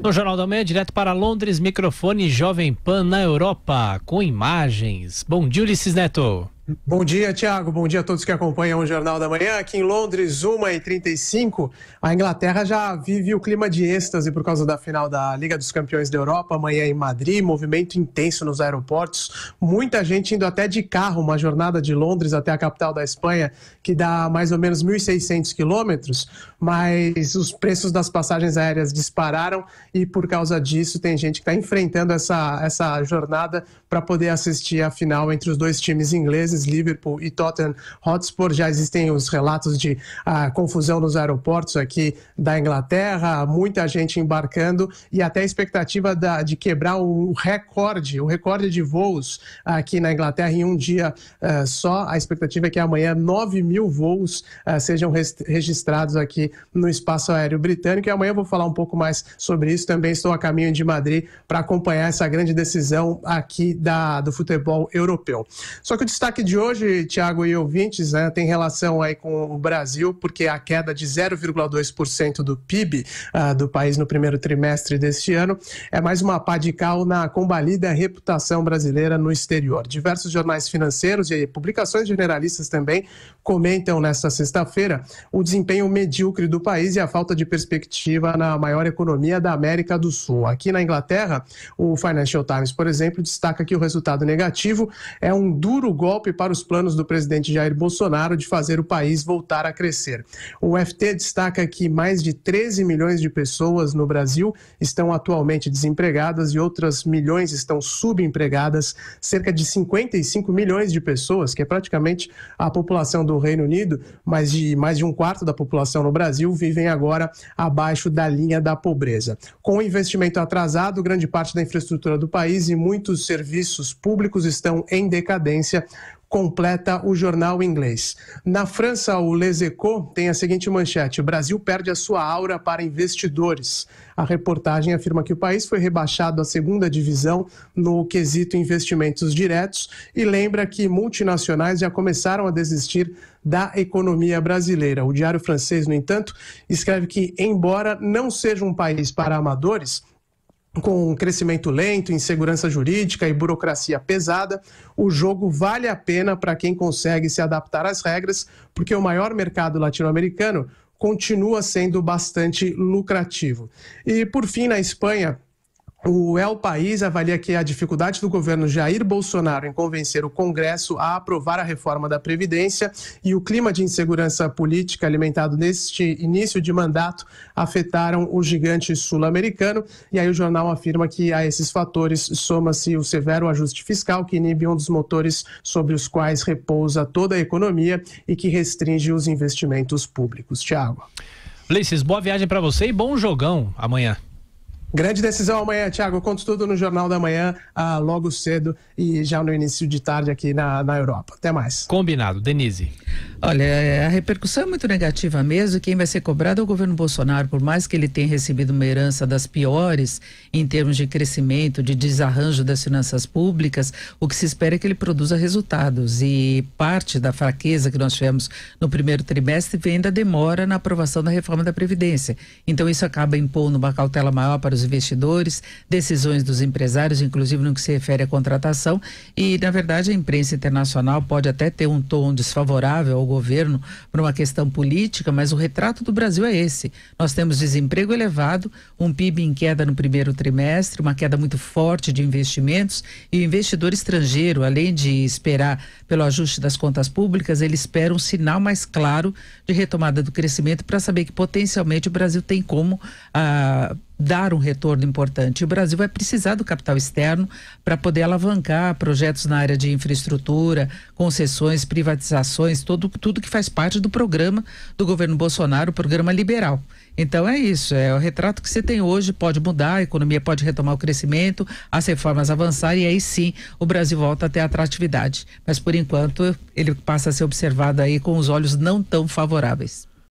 No Jornal da Manhã, direto para Londres, microfone Jovem Pan na Europa, com imagens. Bom dia, Ulisses Neto. Bom dia, Tiago. Bom dia a todos que acompanham o Jornal da Manhã. Aqui em Londres, 1h35. A Inglaterra já vive o clima de êxtase por causa da final da Liga dos Campeões da Europa, amanhã em Madrid. Movimento intenso nos aeroportos. Muita gente indo até de carro, uma jornada de Londres até a capital da Espanha, que dá mais ou menos 1.600 quilômetros. Mas os preços das passagens aéreas dispararam e, por causa disso, tem gente que está enfrentando essa, essa jornada para poder assistir a final entre os dois times ingleses. Liverpool e Tottenham Hotspur. Já existem os relatos de ah, confusão nos aeroportos aqui da Inglaterra, muita gente embarcando e até a expectativa da, de quebrar o recorde, o recorde de voos aqui na Inglaterra em um dia ah, só. A expectativa é que amanhã 9 mil voos ah, sejam registrados aqui no espaço aéreo britânico. E amanhã eu vou falar um pouco mais sobre isso. Também estou a caminho de Madrid para acompanhar essa grande decisão aqui da, do futebol europeu. Só que o destaque de hoje, Tiago e ouvintes, né, tem relação aí com o Brasil, porque a queda de 0,2% do PIB uh, ah, do país no primeiro trimestre deste ano é mais uma pá de cal na combalida reputação brasileira no exterior. Diversos jornais financeiros e publicações generalistas também comentam nesta sexta-feira o desempenho medíocre do país e a falta de perspectiva na maior economia da América do Sul. Aqui na Inglaterra, o Financial Times, por exemplo, destaca que o resultado negativo é um duro golpe para os planos do presidente Jair Bolsonaro de fazer o país voltar a crescer. O FT destaca que mais de 13 milhões de pessoas no Brasil estão atualmente desempregadas e outras milhões estão subempregadas. Cerca de 55 milhões de pessoas, que é praticamente a população do Reino Unido, mas de mais de um quarto da população no Brasil, vivem agora abaixo da linha da pobreza. Com o investimento atrasado, grande parte da infraestrutura do país e muitos serviços públicos estão em decadência completa o jornal inglês. Na França, o Les Echos tem a seguinte manchete: Brasil perde a sua aura para investidores. A reportagem afirma que o país foi rebaixado à segunda divisão no quesito investimentos diretos e lembra que multinacionais já começaram a desistir da economia brasileira. O Diário Francês, no entanto, escreve que, embora não seja um país para amadores, com um crescimento lento, insegurança jurídica e burocracia pesada, o jogo vale a pena para quem consegue se adaptar às regras, porque o maior mercado latino-americano continua sendo bastante lucrativo. E por fim, na Espanha, o El País avalia que a dificuldade do governo Jair Bolsonaro em convencer o Congresso a aprovar a reforma da Previdência e o clima de insegurança política alimentado neste início de mandato afetaram o gigante sul-americano. E aí o jornal afirma que a esses fatores soma-se o severo ajuste fiscal que inibe um dos motores sobre os quais repousa toda a economia e que restringe os investimentos públicos. Tiago. Ulisses, boa viagem para você e bom jogão amanhã. Grande decisão amanhã, Thiago. Conto tudo no Jornal da Manhã, ah, logo cedo e já no início de tarde aqui na, na Europa. Até mais. Combinado. Denise. Olha, é, a repercussão é muito negativa mesmo. Quem vai ser cobrado é o governo Bolsonaro, por mais que ele tenha recebido uma herança das piores em termos de crescimento, de desarranjo das finanças públicas, o que se espera é que ele produza resultados. E parte da fraqueza que nós tivemos no primeiro trimestre vem da demora na aprovação da reforma da Previdência. Então, isso acaba impondo uma cautela maior para os dos investidores, decisões dos empresários, inclusive no que se refere à contratação. E, na verdade, a imprensa internacional pode até ter um tom desfavorável ao governo por uma questão política, mas o retrato do Brasil é esse. Nós temos desemprego elevado, um PIB em queda no primeiro trimestre, uma queda muito forte de investimentos e o investidor estrangeiro, além de esperar pelo ajuste das contas públicas, ele espera um sinal mais claro de retomada do crescimento para saber que potencialmente o Brasil tem como ah, dar um retorno importante. O Brasil vai precisar do capital externo para poder alavancar projetos na área de infraestrutura, concessões, privatizações, todo, tudo que faz parte do programa do governo Bolsonaro, o programa liberal. Então é isso, é o retrato que você tem hoje pode mudar, a economia pode retomar o crescimento, as reformas avançar e aí sim o Brasil volta a ter atratividade. Mas por enquanto ele passa a ser observado aí com os olhos não tão favoráveis.